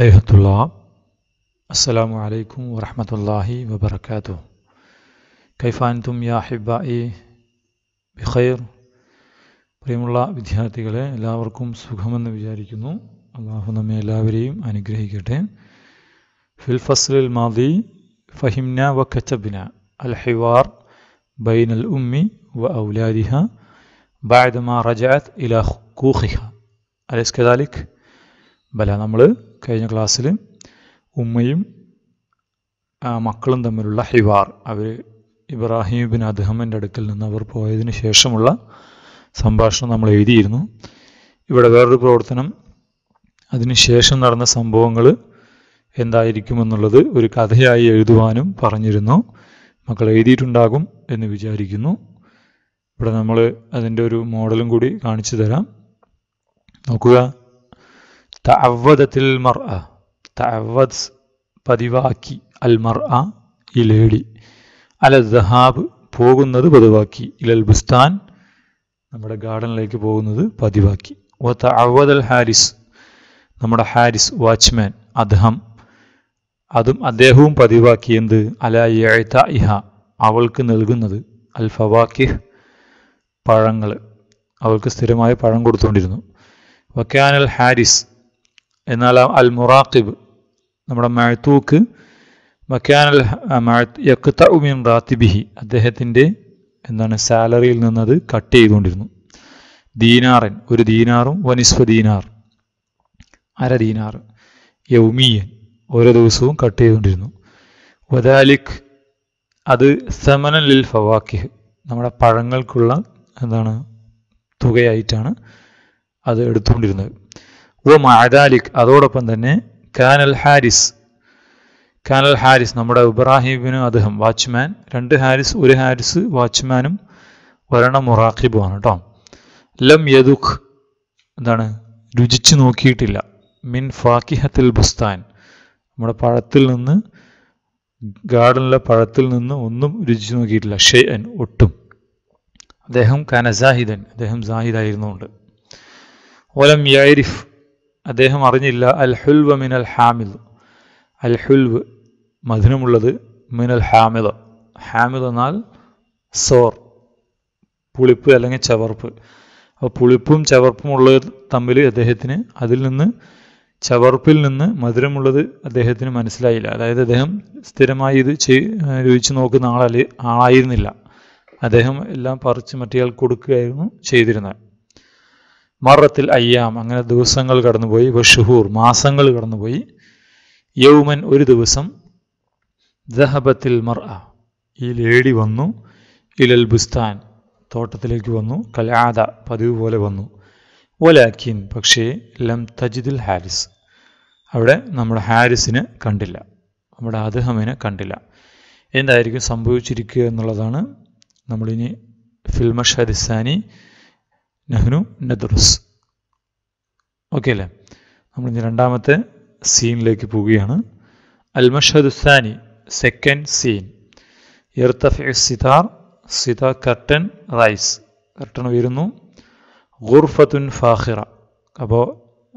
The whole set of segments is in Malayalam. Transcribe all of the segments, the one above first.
أيها الطلاب السلام عليكم ورحمة الله وبركاته كيف أنتم يا أحبائي ബിഖൈർ പ്രിയമുള്ള വിദ്യാർത്ഥികളെ എല്ലാവർക്കും സുഖമെന്ന് വിചാരിക്കുന്നു അള്ളാഹു നമ്മെ എല്ലാവരെയും അനുഗ്രഹിക്കട്ടെ ഫിൽ ഫസ്ലിൽ മാദി ഫഹിംന വ കച്ചബിന അൽ ഹിവാർ ബൈൻ അൽ ഉമ്മി വ ഔലാദിഹ ബാദ്മ റജാത്ത് ഇല കൂഹിഹ അലസ് കദാലിക് ബല നമ്മൾ കഴിഞ്ഞ ക്ലാസ്സിൽ ഉമ്മയും മക്കളും തമ്മിലുള്ള ഹിവാർ അവർ ഇബ്രാഹിം ബിൻ അദ്ഹമ്മൻ്റെ അടുക്കൽ നിന്ന് അവർ പോയതിന് ശേഷമുള്ള സംഭാഷണം നമ്മൾ എഴുതിയിരുന്നു ഇവിടെ വേറൊരു പ്രവർത്തനം അതിനുശേഷം നടന്ന സംഭവങ്ങൾ എന്തായിരിക്കുമെന്നുള്ളത് ഒരു കഥയായി എഴുതുവാനും പറഞ്ഞിരുന്നു മക്കൾ എഴുതിയിട്ടുണ്ടാകും എന്ന് വിചാരിക്കുന്നു ഇവിടെ നമ്മൾ അതിൻ്റെ ഒരു മോഡലും കൂടി കാണിച്ചു തരാം നോക്കുക തഅവദത്തിൽ മർഅ തഅവദ് പതിവാക്കി അൽ മർഅ ഈ ലേഡി അല ദഹാബ് പോകുന്നത് പതിവാക്കി ഇലൽ ബുസ്താൻ നമ്മുടെ ഗാർഡനിലേക്ക് പോകുന്നത് പതിവാക്കി ഒ തഅവദൽ ഹാരിസ് നമ്മുടെ ഹാരിസ് വാച്ച്മാൻ അദ്ദേഹം അതും അദ്ദേഹവും പതിവാക്കി എന്ത് അല യഴത്ത ഇഹ അവൾക്ക് നൽകുന്നത് അൽ ഫവാക്കിഹ് പഴങ്ങൾ അവൾക്ക് സ്ഥിരമായ പഴം കൊടുത്തുകൊണ്ടിരുന്നു വക്കാനൽ ഹാരിസ് എന്നാൽ അൽ മുറാഖിബ് നമ്മുടെ മഴത്തൂക്ക് മക്കാനൽ യക്ത ഉമിൻ റാത്തിബിഹി അദ്ദേഹത്തിൻ്റെ എന്താണ് സാലറിയിൽ നിന്നത് കട്ട് ചെയ്തുകൊണ്ടിരുന്നു ദീനാറൻ ഒരു ദീനാറും വനിസ്ഫ ദീനാർ അര ദീനാർ യൗമിയൻ ഓരോ ദിവസവും കട്ട് ചെയ്തുകൊണ്ടിരുന്നു വദാലിഖ് അത് സമനൽ ലിൽ ഫവാക്കിഹ് നമ്മുടെ പഴങ്ങൾക്കുള്ള എന്താണ് തുകയായിട്ടാണ് അത് എടുത്തുകൊണ്ടിരുന്നത് വ അതോടൊപ്പം തന്നെ കാനൽ ഹാരിസ് കാനൽ ഹാരിസ് നമ്മുടെ ഇബ്രാഹിമിന് അദ്ദേഹം വാച്ച്മാൻ രണ്ട് ഹാരിസ് ഒരു ഹാരിസ് വാച്ച്മാനും ഒരെണ്ണം മുറാഖിബുമാണ് കേട്ടോ ലം യദുഖ് എന്താണ് രുചിച്ചു നോക്കിയിട്ടില്ല മിൻ ഫാക്കിഹത്തിൽ ബുസ്താൻ നമ്മുടെ പഴത്തിൽ നിന്ന് ഗാർഡനിലെ പഴത്തിൽ നിന്ന് ഒന്നും രുചിച്ചു നോക്കിയിട്ടില്ല അൻ ഒട്ടും അദ്ദേഹം കനസാഹിദൻ അദ്ദേഹം സാഹിദായിരുന്നുകൊണ്ട് ഓലം യാരിഫ് അദ്ദേഹം അറിഞ്ഞില്ല അൽ ഹുൽവ മിനൽ ഹാമിദ് അൽ ഹുൽവ് മധുരമുള്ളത് മിനൽ ഹാമിദ് ഹാമിദ് എന്നാൽ സോർ പുളിപ്പ് അല്ലെങ്കിൽ ചവർപ്പ് അപ്പോൾ പുളിപ്പും ചവർപ്പുമുള്ളത് തമ്മിൽ അദ്ദേഹത്തിന് അതിൽ നിന്ന് ചവർപ്പിൽ നിന്ന് മധുരമുള്ളത് അദ്ദേഹത്തിന് മനസ്സിലായില്ല അതായത് അദ്ദേഹം സ്ഥിരമായി ഇത് രുചിച്ചു നോക്കുന്ന ആളല്ലേ ആളായിരുന്നില്ല അദ്ദേഹം എല്ലാം പറിച്ച് മറ്റേയാൾ കൊടുക്കുകയായിരുന്നു ചെയ്തിരുന്നത് മറത്തിൽ അയ്യാം അങ്ങനെ ദിവസങ്ങൾ കടന്നുപോയി വഷുഹൂർ മാസങ്ങൾ കടന്നുപോയി യൗമൻ ഒരു ദിവസം ദഹബത്തിൽ മർ ഈ ലേഡി വന്നു ഇലൽ ബുസ്താൻ തോട്ടത്തിലേക്ക് വന്നു കലാദ പതിവ് പോലെ വന്നു ഒലാക്കിൻ പക്ഷേ ലം തജിദിൽ ഹാരിസ് അവിടെ നമ്മുടെ ഹാരിസിനെ കണ്ടില്ല നമ്മുടെ അദ്ദേഹമിനെ കണ്ടില്ല എന്തായിരിക്കും സംഭവിച്ചിരിക്കുക എന്നുള്ളതാണ് നമ്മളിനി ഫിൽമ ഷരിസാനി നെഹ്നു നദ്രസ് ഓക്കെ അല്ലേ നമ്മൾ ഇനി രണ്ടാമത്തെ സീനിലേക്ക് പോവുകയാണ് സാനി സെക്കൻഡ് സീൻ ഇർത്തഫ് സിതാർ സിത കർട്ടൻ റൈസ് കർട്ടൻ ഉയരുന്നു ഗുർഫത്തുൻ ഫാഹിറ അപ്പോൾ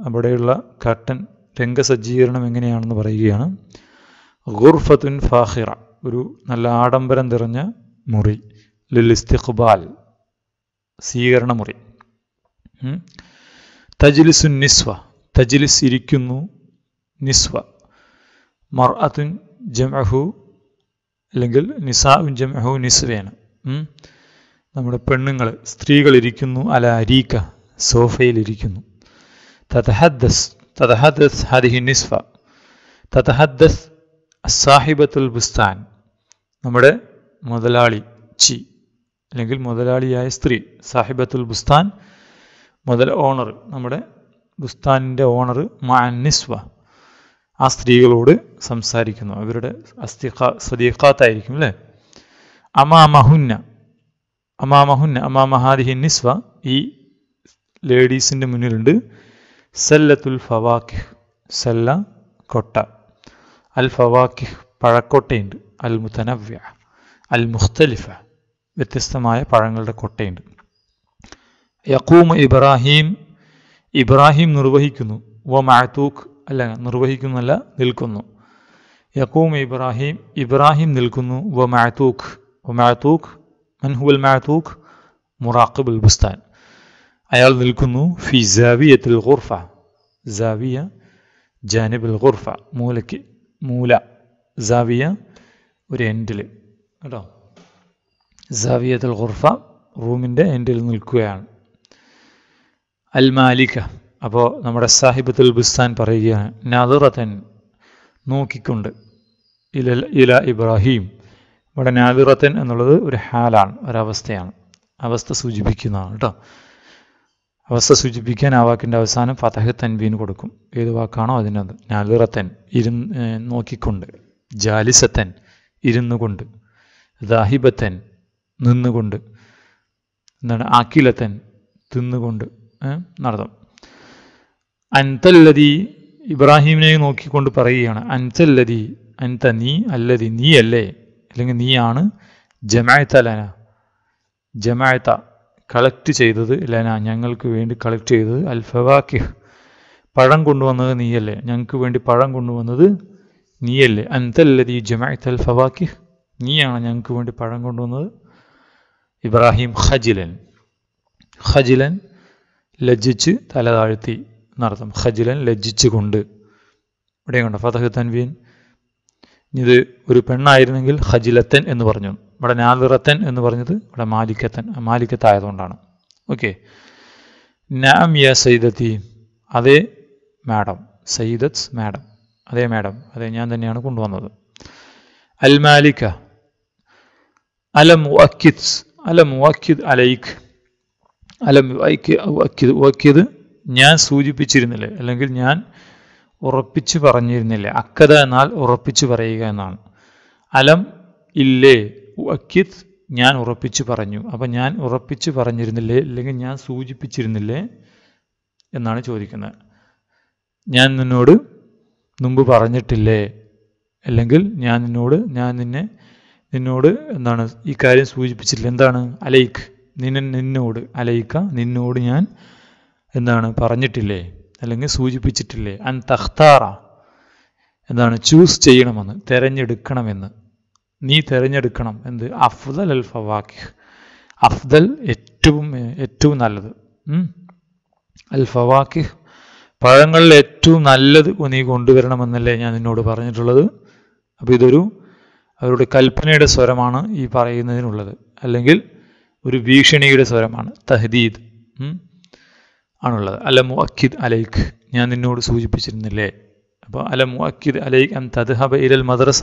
അവിടെയുള്ള കർട്ടൻ രംഗസജ്ജീകരണം എങ്ങനെയാണെന്ന് പറയുകയാണ് ഗുർഫത്തുൻ ഫാഹിറ ഒരു നല്ല ആഡംബരം നിറഞ്ഞ മുറി ലിൽ സ്വീകരണ മുറി തജ്ലിസുൻ നിസ്വ തജ്ലിസ് ഇരിക്കുന്നു നിസ്വ മർഅത്തുൻ ജമഹു അല്ലെങ്കിൽ നിസാഉൻ ജമഹു നിസ്വേന നമ്മുടെ പെണ്ണുങ്ങൾ സ്ത്രീകൾ ഇരിക്കുന്നു അല അരീക്ക സോഫയിലിരിക്കുന്നു തതഹദ്ദസ് തതഹദ്ദസ് ഹരിഹി നിസ്ഫ തതഹദ്ദസ് സാഹിബത്തുൽ ബുസ്താൻ നമ്മുടെ മുതലാളി ചി അല്ലെങ്കിൽ മുതലാളിയായ സ്ത്രീ സാഹിബത്തുൽ ബുസ്താൻ മുതൽ ഓണർ നമ്മുടെ ബുസ്താനിൻ്റെ ഓണർ മാനിസ്വ ആ സ്ത്രീകളോട് സംസാരിക്കുന്നു അവരുടെ അസ്തിഖ സദീഖാത്തായിരിക്കും അല്ലേ അമാമഹുന്ന അമാമഹുന്ന അമാമഹാദിഹി നിസ്വ ഈ ലേഡീസിൻ്റെ മുന്നിലുണ്ട് സല്ലത്തുൽ ഫവാഖ് സല്ല കൊട്ട അൽ ഫവാഖ് പഴക്കൊട്ടയുണ്ട് അൽ മുത്തനവ്യ അൽ മുഖ്തലിഫ വ്യത്യസ്തമായ പഴങ്ങളുടെ കൊട്ടയുണ്ട് യക്കൂമ് ഇബ്രാഹിം ഇബ്രാഹിം നിർവഹിക്കുന്നു വ മഅത്തൂക്ക് അല്ല നിർവഹിക്കുന്നല്ല നിൽക്കുന്നു യക്കൂം ഇബ്രാഹിം ഇബ്രാഹിം നിൽക്കുന്നു വ മഅത്തൂക്ക് വ മഅത്തൂക്ക് മൻഹുൽ മഅത്തൂക്ക് മുറാഖിബ് അൽ ബുസ്താൻ അയാൾ നിൽക്കുന്നു ഫി ജാവിയത്തിൽ ഖുർഫ ജാവിയ ജാനിബിൽ ഖുർഫ മൂലയ്ക്ക് മൂല ജാവിയ ഒരു എൻഡിൽ കേട്ടോ ജാവിയത്തുൽ ഖുർഫ റൂമിൻ്റെ എൻഡിൽ നിൽക്കുകയാണ് അൽ മാലിക അപ്പോൾ നമ്മുടെ സാഹിബത്തുൽ ബുസ്താൻ പറയുകയാണ് നാദുറത്തൻ നോക്കിക്കൊണ്ട് ഇല ഇല ഇബ്രാഹിം ഇവിടെ നാദുറത്തൻ എന്നുള്ളത് ഒരു ഹാലാണ് ഒരവസ്ഥയാണ് അവസ്ഥ സൂചിപ്പിക്കുന്നതാണ് കേട്ടോ അവസ്ഥ സൂചിപ്പിക്കാൻ ആ വാക്കിൻ്റെ അവസാനം ഫതഹ് തൻവീൻ കൊടുക്കും ഏത് വാക്കാണോ അതിനത് നാദുറത്തൻ ഇരുന്ന് നോക്കിക്കൊണ്ട് ജാലിസത്തൻ കൊണ്ട് ദാഹിബത്തൻ നിന്നുകൊണ്ട് എന്താണ് ആക്കിലത്തൻ തിന്നുകൊണ്ട് നടത്തും അൻതല്ലതി ഇബ്രാഹിമിനെ നോക്കിക്കൊണ്ട് പറയുകയാണ് അൻതല്ലതി അൻത നീ അല്ലതി നീ അല്ലേ അല്ലെങ്കിൽ നീയാണ് ജമായത്ത ലന ജമായത്ത കളക്ട് ചെയ്തത് ലന ഞങ്ങൾക്ക് വേണ്ടി കളക്ട് ചെയ്തത് അൽഫവാക്കി പഴം കൊണ്ടുവന്നത് നീയല്ലേ ഞങ്ങൾക്ക് വേണ്ടി പഴം കൊണ്ടുവന്നത് നീയല്ലേ അൻതല്ലതി ജമായത്ത് അൽഫവാക്കി നീയാണ് ഞങ്ങൾക്ക് വേണ്ടി പഴം കൊണ്ടുവന്നത് ഇബ്രാഹിം ഖജിലൻ ഖജിലൻ ലജ്ജിച്ച് തല താഴ്ത്തി എന്നർത്ഥം ഖജിലൻ ലജ്ജിച്ചുകൊണ്ട് ഇവിടെ കണ്ടോ ഫതഹ് തൻവീൻ ഇത് ഒരു പെണ്ണായിരുന്നെങ്കിൽ ഖജിലത്തൻ എന്ന് പറഞ്ഞു ഇവിടെ നാദിറത്തൻ എന്ന് പറഞ്ഞത് ഇവിടെ മാലിക്കത്തൻ മാലിക്കത്തായതുകൊണ്ടാണ് ഓക്കെ നാം യ സൈദത്തി അതേ മാഡം സയ്യിദത്ത് മാഡം അതേ മാഡം അതേ ഞാൻ തന്നെയാണ് കൊണ്ടുവന്നത് അൽ മാലിക്ക അലം മുഅക്കിദ് അലം മുഅക്കിദ് അലൈഖ് അലം അക്കിയത് വാക്കിയത് ഞാൻ സൂചിപ്പിച്ചിരുന്നില്ല അല്ലെങ്കിൽ ഞാൻ ഉറപ്പിച്ചു പറഞ്ഞിരുന്നില്ല അക്കത എന്നാൽ ഉറപ്പിച്ചു പറയുക എന്നാണ് അലം ഇല്ലേ വക്കിത് ഞാൻ ഉറപ്പിച്ചു പറഞ്ഞു അപ്പം ഞാൻ ഉറപ്പിച്ചു പറഞ്ഞിരുന്നില്ലേ അല്ലെങ്കിൽ ഞാൻ സൂചിപ്പിച്ചിരുന്നില്ലേ എന്നാണ് ചോദിക്കുന്നത് ഞാൻ നിന്നോട് മുമ്പ് പറഞ്ഞിട്ടില്ലേ അല്ലെങ്കിൽ ഞാൻ നിന്നോട് ഞാൻ നിന്നെ നിന്നോട് എന്താണ് ഈ കാര്യം സൂചിപ്പിച്ചിട്ടില്ല എന്താണ് അലൈഖ് നിന നിന്നോട് അലയിക്ക നിന്നോട് ഞാൻ എന്താണ് പറഞ്ഞിട്ടില്ലേ അല്ലെങ്കിൽ സൂചിപ്പിച്ചിട്ടില്ലേ അൻ തഖ്താറ എന്താണ് ചൂസ് ചെയ്യണമെന്ന് തിരഞ്ഞെടുക്കണമെന്ന് നീ തിരഞ്ഞെടുക്കണം എന്ത് അഫ്ദൽ അൽ ഫവാഖ് അഫ്ദൽ ഏറ്റവും ഏറ്റവും നല്ലത് അൽ ഫവാഖ് പഴങ്ങളിൽ ഏറ്റവും നല്ലത് നീ കൊണ്ടുവരണമെന്നല്ലേ ഞാൻ നിന്നോട് പറഞ്ഞിട്ടുള്ളത് അപ്പോൾ ഇതൊരു അവരുടെ കൽപ്പനയുടെ സ്വരമാണ് ഈ പറയുന്നതിനുള്ളത് അല്ലെങ്കിൽ ഒരു ഭീഷണിയുടെ സ്വരമാണ് തഹദീദ് ആണുള്ളത് അല മുഅക്കിദ് അലൈഖ് ഞാൻ നിന്നോട് സൂചിപ്പിച്ചിരുന്നില്ലേ അപ്പോൾ അല മുഅക്കിദ് അലൈഖ് അൻ തദ്ഹബ ഇരൽ മദ്രസ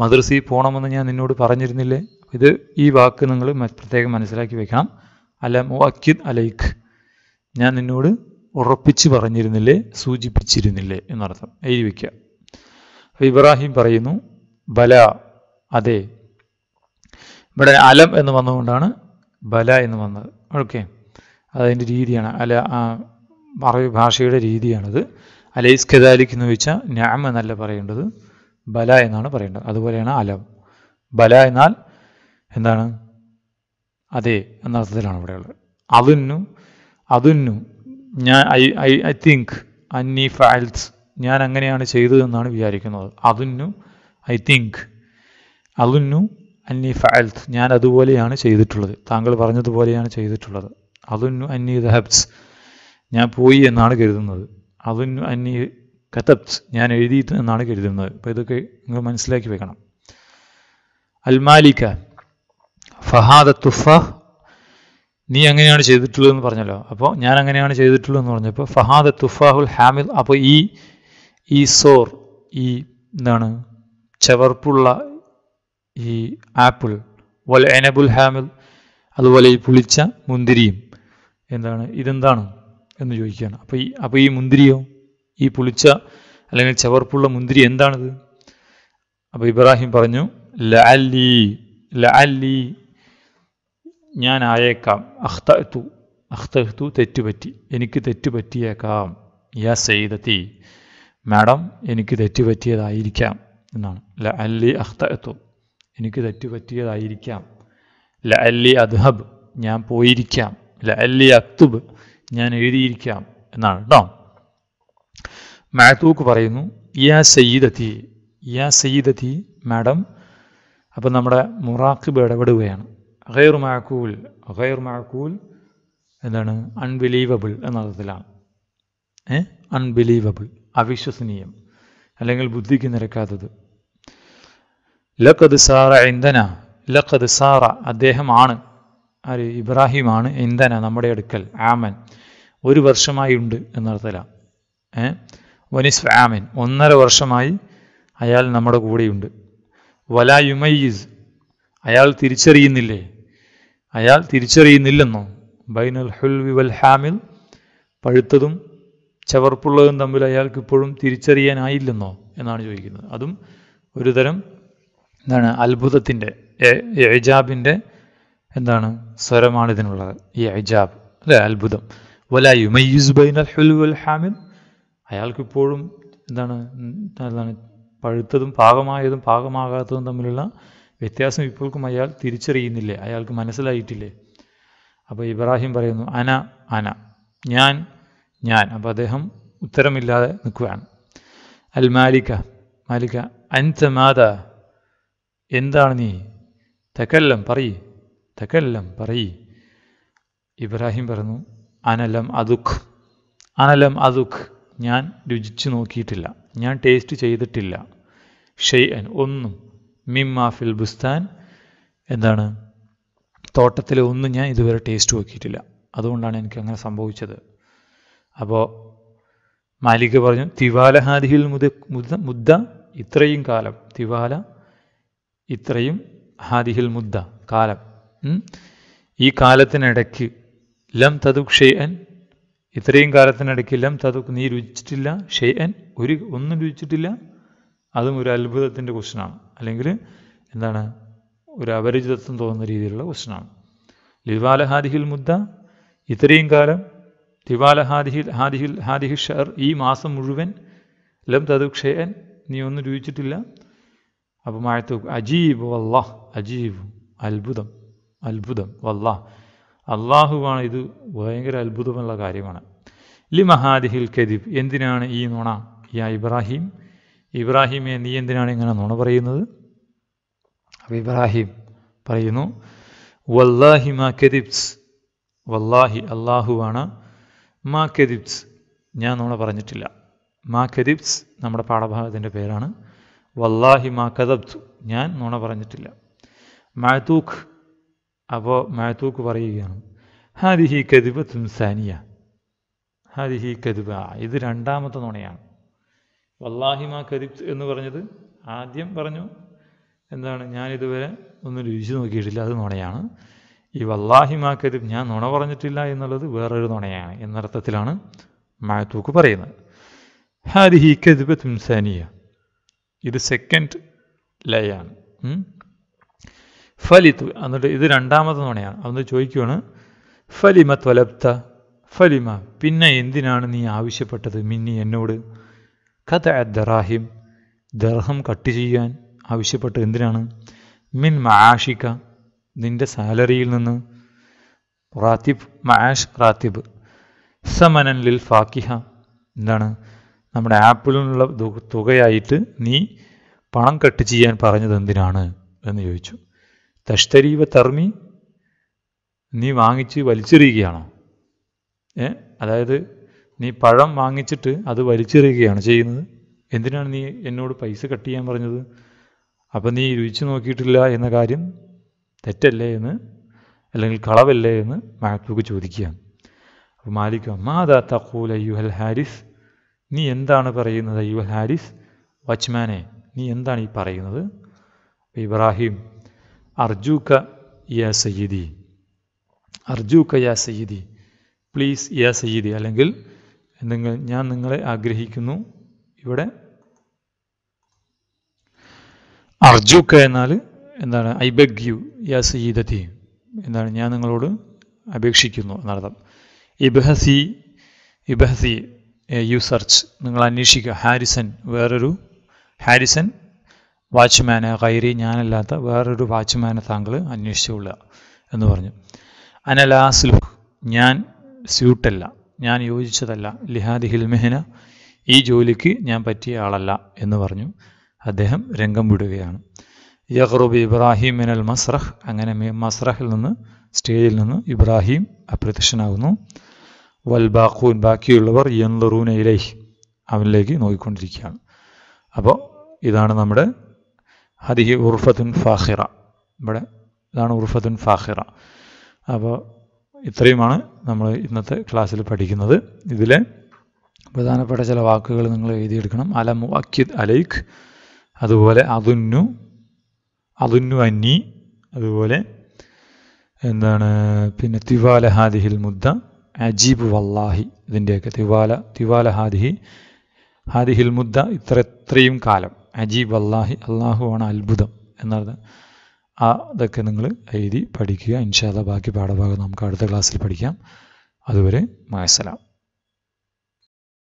മദ്രസയിൽ പോകണമെന്ന് ഞാൻ നിന്നോട് പറഞ്ഞിരുന്നില്ലേ ഇത് ഈ വാക്ക് നിങ്ങൾ പ്രത്യേകം മനസ്സിലാക്കി വെക്കണം അല മുഅക്കിദ് അലൈഖ് ഞാൻ നിന്നോട് ഉറപ്പിച്ച് പറഞ്ഞിരുന്നില്ലേ സൂചിപ്പിച്ചിരുന്നില്ലേ എന്നർത്ഥം എഴുതി വയ്ക്കുക ഇബ്രാഹിം പറയുന്നു ബല അതെ ഇവിടെ അലം എന്ന് വന്നുകൊണ്ടാണ് ബല എന്ന് വന്നത് ഓക്കെ അതതിൻ്റെ രീതിയാണ് അല അറബി ഭാഷയുടെ രീതിയാണത് അലൈസ് ഖദാലിക്ക് എന്ന് ചോദിച്ചാൽ ഞാം എന്നല്ല പറയേണ്ടത് ബല എന്നാണ് പറയേണ്ടത് അതുപോലെയാണ് അലം ബല എന്നാൽ എന്താണ് അതെ എന്ന അർത്ഥത്തിലാണ് ഇവിടെയുള്ളത് അതുന്നു അതുന്നു ഞാൻ ഐ ഐ ഐ തിങ്ക് അന്നി ഫാൽസ് ഞാൻ അങ്ങനെയാണ് ചെയ്തതെന്നാണ് വിചാരിക്കുന്നത് അതുന്നു ഐ തിങ്ക് അതുന്നു അന്നി ഫഅൽത്ത് ഞാൻ അതുപോലെയാണ് ചെയ്തിട്ടുള്ളത് താങ്കൾ പറഞ്ഞതുപോലെയാണ് ചെയ്തിട്ടുള്ളത് അതുന്നു അന്നി ദഹബ്സ് ഞാൻ പോയി എന്നാണ് കരുതുന്നത് അതുന്നു അന്നി കഥബ്സ് ഞാൻ എഴുതി എന്നാണ് കരുതുന്നത് അപ്പോൾ ഇതൊക്കെ നിങ്ങൾ മനസ്സിലാക്കി വെക്കണം അൽമാലിക്ക ഫഹാദ തുഫ നീ അങ്ങനെയാണ് ചെയ്തിട്ടുള്ളതെന്ന് പറഞ്ഞല്ലോ അപ്പോൾ ഞാൻ അങ്ങനെയാണ് ചെയ്തിട്ടുള്ളതെന്ന് പറഞ്ഞപ്പോൾ ഫഹാദ തുഫാഹുൽ ഹാമിൽ അപ്പോൾ ഈ ഈ സോർ ഈ എന്താണ് ചവർപ്പുള്ള ഈ ആപ്പിൾ വൽ എനബുൽ ഹാമിൽ അതുപോലെ ഈ പുളിച്ച മുന്തിരിയും എന്താണ് ഇതെന്താണ് എന്ന് ചോദിക്കുകയാണ് അപ്പോൾ ഈ അപ്പോൾ ഈ മുന്തിരിയോ ഈ പുളിച്ച അല്ലെങ്കിൽ ചവർപ്പുള്ള മുന്തിരി എന്താണിത് അപ്പോൾ ഇബ്രാഹിം പറഞ്ഞു ല അല്ലി ല അല്ലി ഞാൻ ആയേക്കാം അഖ്തു അഖ്തു തെറ്റുപറ്റി എനിക്ക് തെറ്റുപറ്റിയേക്കാം യാ സെയ്തത്തി മാഡം എനിക്ക് തെറ്റുപറ്റിയതായിരിക്കാം എന്നാണ് ല അല്ലി അഖ്തു എനിക്ക് തെറ്റുപറ്റിയതായിരിക്കാം ല അല്ലി അദ്ഹബ് ഞാൻ പോയിരിക്കാം ല അല്ലി അക്തുബ് ഞാൻ എഴുതിയിരിക്കാം എന്നാണ് കേട്ടോ മാത്തൂക്ക് പറയുന്നു യാ സയ്യിദത്തി യാ സയ്യിദത്തി മാഡം അപ്പം നമ്മുടെ മുറാഖിബ് ഇടപെടുകയാണ് ഖൈർ മാക്കൂൽ ഖൈർ മാക്കൂൽ എന്താണ് അൺബിലീവബിൾ എന്ന അർത്ഥത്തിലാണ് ഏ അൺബിലീവബിൾ അവിശ്വസനീയം അല്ലെങ്കിൽ ബുദ്ധിക്ക് നിരക്കാത്തത് ലഖദ് സാറ ഇന്ധന ലഖദ് സാറ അദ്ദേഹമാണ് ആര് ഇബ്രാഹിമാണ് ഇന്ധന നമ്മുടെ അടുക്കൽ ആമൻ ഒരു വർഷമായി ഉണ്ട് എന്നർത്ഥലാണ് ഏ വനിസ് ആമൻ ഒന്നര വർഷമായി അയാൾ നമ്മുടെ കൂടെയുണ്ട് വലാ യുമയ്യിസ് അയാൾ തിരിച്ചറിയുന്നില്ലേ അയാൾ തിരിച്ചറിയുന്നില്ലെന്നോ ബൈനൽ ഹുൽവി വൽ ഹാമിൽ പഴുത്തതും ചവർപ്പുള്ളതും തമ്മിൽ അയാൾക്ക് ഇപ്പോഴും തിരിച്ചറിയാനായില്ലെന്നോ എന്നാണ് ചോദിക്കുന്നത് അതും ഒരുതരം എന്താണ് അത്ഭുതത്തിൻ്റെ എജാബിൻ്റെ എന്താണ് സ്വരമാണ് ഇതിനുള്ളത് ഈ എജാബ് അല്ലേ അത്ഭുദം വല യുമയ്യുസ് ബൈനൽ ഹുലുൽ ഹാമിൻ അയാൾക്കിപ്പോഴും എന്താണ് എന്താണ് പഴുത്തതും പാകമായതും പാകമാകാത്തതും തമ്മിലുള്ള വ്യത്യാസം ഇപ്പോൾക്കും അയാൾ തിരിച്ചറിയുന്നില്ലേ അയാൾക്ക് മനസ്സിലായിട്ടില്ലേ അപ്പോൾ ഇബ്രാഹിം പറയുന്നു അന അന ഞാൻ ഞാൻ അപ്പോൾ അദ്ദേഹം ഉത്തരമില്ലാതെ നിൽക്കുകയാണ് അൽ മാലിക മാലിക അൻത മാതാ എന്താണ് നീ തെക്കല്ലം പറയ് തെക്കല്ലം പറയ് ഇബ്രാഹിം പറഞ്ഞു അനലം അതുഖ് അനലം അതുഖ് ഞാൻ രുചിച്ചു നോക്കിയിട്ടില്ല ഞാൻ ടേസ്റ്റ് ചെയ്തിട്ടില്ല ഷെയ് ഒന്നും മിമ്മ ഫിൽ ബുസ്താൻ എന്താണ് തോട്ടത്തിലെ ഒന്നും ഞാൻ ഇതുവരെ ടേസ്റ്റ് നോക്കിയിട്ടില്ല അതുകൊണ്ടാണ് എനിക്ക് അങ്ങനെ സംഭവിച്ചത് അപ്പോൾ മാലിക് പറഞ്ഞു തിവാല ഹാദിഹിൽ മുദ മുദ്ദ ഇത്രയും കാലം തിവാല ഇത്രയും ഹാദിഹിൽ മുദ്ദ കാലം ഈ കാലത്തിനിടയ്ക്ക് ലം തതുക് ഷെയ്യൻ ഇത്രയും കാലത്തിനിടയ്ക്ക് ലം തതുക് നീ രുചിച്ചിട്ടില്ല ഷെയ്യൻ ഒരു ഒന്നും രുചിച്ചിട്ടില്ല അതും ഒരു അത്ഭുതത്തിൻ്റെ ക്വസ്റ്റനാണ് അല്ലെങ്കിൽ എന്താണ് ഒരു അപരിചിതത്വം തോന്നുന്ന രീതിയിലുള്ള ക്വസ്റ്റനാണ് ലിവാല ഹാദിഹിൽ മുദ്ദ ഇത്രയും കാലം തിവാല ഹാദിഹിൽ ഹാദിഹിൽ ഹാദിഹി ഷർ ഈ മാസം മുഴുവൻ ലം തതുക് ഷെയ്യൻ നീ ഒന്നും രുചിച്ചിട്ടില്ല അപ്പോൾ മാഴത്തൂക്ക് അജീബ് വല്ലാ അജീബ് അത്ഭുതം അത്ഭുതം വല്ലാ അള്ളാഹുവാണ് ഇത് ഭയങ്കര അത്ഭുതമുള്ള കാര്യമാണ് ലി മഹാദിഹിൽ കെദിബ് എന്തിനാണ് ഈ നുണ യാ ഇബ്രാഹിം ഇബ്രാഹിമെ നീ എന്തിനാണ് ഇങ്ങനെ നുണ പറയുന്നത് അപ്പോൾ ഇബ്രാഹിം പറയുന്നു വല്ലാഹി മാ കെദിബ്സ് വല്ലാഹി അള്ളാഹുവാണ് മാ കെദിബ്സ് ഞാൻ നുണ പറഞ്ഞിട്ടില്ല മാ കെദിബ്സ് നമ്മുടെ പാഠഭാഗത്തിൻ്റെ പേരാണ് വല്ലാഹി മാ കഥബ്തു ഞാൻ നുണ പറഞ്ഞിട്ടില്ല മാതൂഖ് അപ്പോൾ മാതൂഖ് പറയുകയാണ് ഹാദിഹി കതിബ് തുൻസാനിയ ഹാദിഹി കതിബ ഇത് രണ്ടാമത്തെ നുണയാണ് വല്ലാഹി മാ കതിബ് എന്ന് പറഞ്ഞത് ആദ്യം പറഞ്ഞു എന്താണ് ഞാനിതുവരെ ഒന്നും രുചിച്ച് നോക്കിയിട്ടില്ല അത് നുണയാണ് ഈ വല്ലാഹി മാ കതിബ് ഞാൻ നുണ പറഞ്ഞിട്ടില്ല എന്നുള്ളത് വേറൊരു നുണയാണ് എന്നർത്ഥത്തിലാണ് മാതൂക്ക് പറയുന്നത് ഹാദിഹി കതിബ് തുൻസാനിയ ഇത് സെക്കൻഡ് ലയാണ് ഫലിത്ത് എന്നിട്ട് ഇത് രണ്ടാമത്തെ നുണയാണ് അതൊന്ന് ചോദിക്കുവാണ് ഫലിമ ത്വലപ്ത ഫലിമ പിന്നെ എന്തിനാണ് നീ ആവശ്യപ്പെട്ടത് മിന്നി എന്നോട് കഥ ദറാഹിം ദർഹം കട്ട് ചെയ്യാൻ ആവശ്യപ്പെട്ടത് എന്തിനാണ് മിൻ മാഷിക്ക നിന്റെ സാലറിയിൽ നിന്ന് റാത്തിബ് മാഷ് റാത്തിബ് സമനൻ ലിൽ ഫാക്കിഹ എന്താണ് നമ്മുടെ ആപ്പിൽ നിന്നുള്ള തുകയായിട്ട് നീ പണം കട്ട് ചെയ്യാൻ പറഞ്ഞത് എന്തിനാണ് എന്ന് ചോദിച്ചു തഷ്തരീവ തർമി നീ വാങ്ങിച്ച് വലിച്ചെറിയുകയാണോ ഏ അതായത് നീ പഴം വാങ്ങിച്ചിട്ട് അത് വലിച്ചെറിയുകയാണ് ചെയ്യുന്നത് എന്തിനാണ് നീ എന്നോട് പൈസ കട്ട് ചെയ്യാൻ പറഞ്ഞത് അപ്പം നീ രുചിച്ചു നോക്കിയിട്ടില്ല എന്ന കാര്യം തെറ്റല്ലേ എന്ന് അല്ലെങ്കിൽ കളവല്ലേ എന്ന് മാക്ബുക്ക് ചോദിക്കുകയാണ് അപ്പോൾ മാലിക് മാതാ തഖൂൽ അയ്യുഹൽ ഹാരിസ് നീ എന്താണ് പറയുന്നത് യു ഹാരിസ് വച്ച്മാനെ നീ എന്താണ് ഈ പറയുന്നത് ഇബ്രാഹിം അർജൂക്ക യാ സയ്യിദി അർജൂക്ക യാ സയ്യിദി പ്ലീസ് യാ സയ്യിദി അല്ലെങ്കിൽ നിങ്ങൾ ഞാൻ നിങ്ങളെ ആഗ്രഹിക്കുന്നു ഇവിടെ അർജൂക്ക എന്നാൽ എന്താണ് ഐ ബെഗ് യു യാ സയ്യിദത്തി എന്താണ് ഞാൻ നിങ്ങളോട് അപേക്ഷിക്കുന്നു എന്നർത്ഥം ഇബ്ഹസി ഇബ്ഹസി യു സെർച്ച് നിങ്ങൾ അന്വേഷിക്കുക ഹാരിസൺ വേറൊരു ഹാരിസൺ വാച്ച്മാന് കയറി ഞാനല്ലാത്ത വേറൊരു വാച്ച്മാനെ താങ്കൾ അന്വേഷിച്ചു കൊള്ളുക എന്ന് പറഞ്ഞു അനലാസ്ലു ഞാൻ സ്യൂട്ടല്ല ഞാൻ യോജിച്ചതല്ല ലിഹാദി ഹിൽമെഹന ഈ ജോലിക്ക് ഞാൻ പറ്റിയ ആളല്ല എന്ന് പറഞ്ഞു അദ്ദേഹം രംഗം വിടുകയാണ് യഹ്റുബ് ഇബ്രാഹിം മിനൽ മസ്രഹ് അങ്ങനെ മസ്രഹിൽ നിന്ന് സ്റ്റേജിൽ നിന്ന് ഇബ്രാഹിം അപ്രത്യക്ഷനാകുന്നു വൽബാഖൂൻ ബാക്കിയുള്ളവർ യൻലറൂന ഇലൈഹ് അവനിലേക്ക് നോക്കിക്കൊണ്ടിരിക്കുകയാണ് അപ്പോൾ ഇതാണ് നമ്മുടെ ഹദിഹി ഉർഫത്തുൻ ഫാഹിറ ഇവിടെ ഇതാണ് ഉർഫത്തുൻ ഫാഹിറ അപ്പോൾ ഇത്രയുമാണ് നമ്മൾ ഇന്നത്തെ ക്ലാസ്സിൽ പഠിക്കുന്നത് ഇതിലെ പ്രധാനപ്പെട്ട ചില വാക്കുകൾ നിങ്ങൾ എഴുതിയെടുക്കണം അലമു അക്കിദ് അലൈഖ് അതുപോലെ അതുന്നു അതുന്നു അന്നി അതുപോലെ എന്താണ് പിന്നെ തിവാല ഹാദിഹിൽ മുദ്ദ അജീബ് വല്ലാഹി ഇതിൻ്റെയൊക്കെ തിവാല തിവാല ഹാദിഹി ഹാദിഹിൽ മുദ്ദ ഇത്ര എത്രയും കാലം അജീബ് അള്ളാഹു ആണ് അത്ഭുതം എന്നത് ആ ഇതൊക്കെ നിങ്ങൾ എഴുതി പഠിക്കുക ഇൻഷാല്ല ബാക്കി പാഠഭാഗം നമുക്ക് അടുത്ത ക്ലാസ്സിൽ പഠിക്കാം അതുവരെ മായസലാം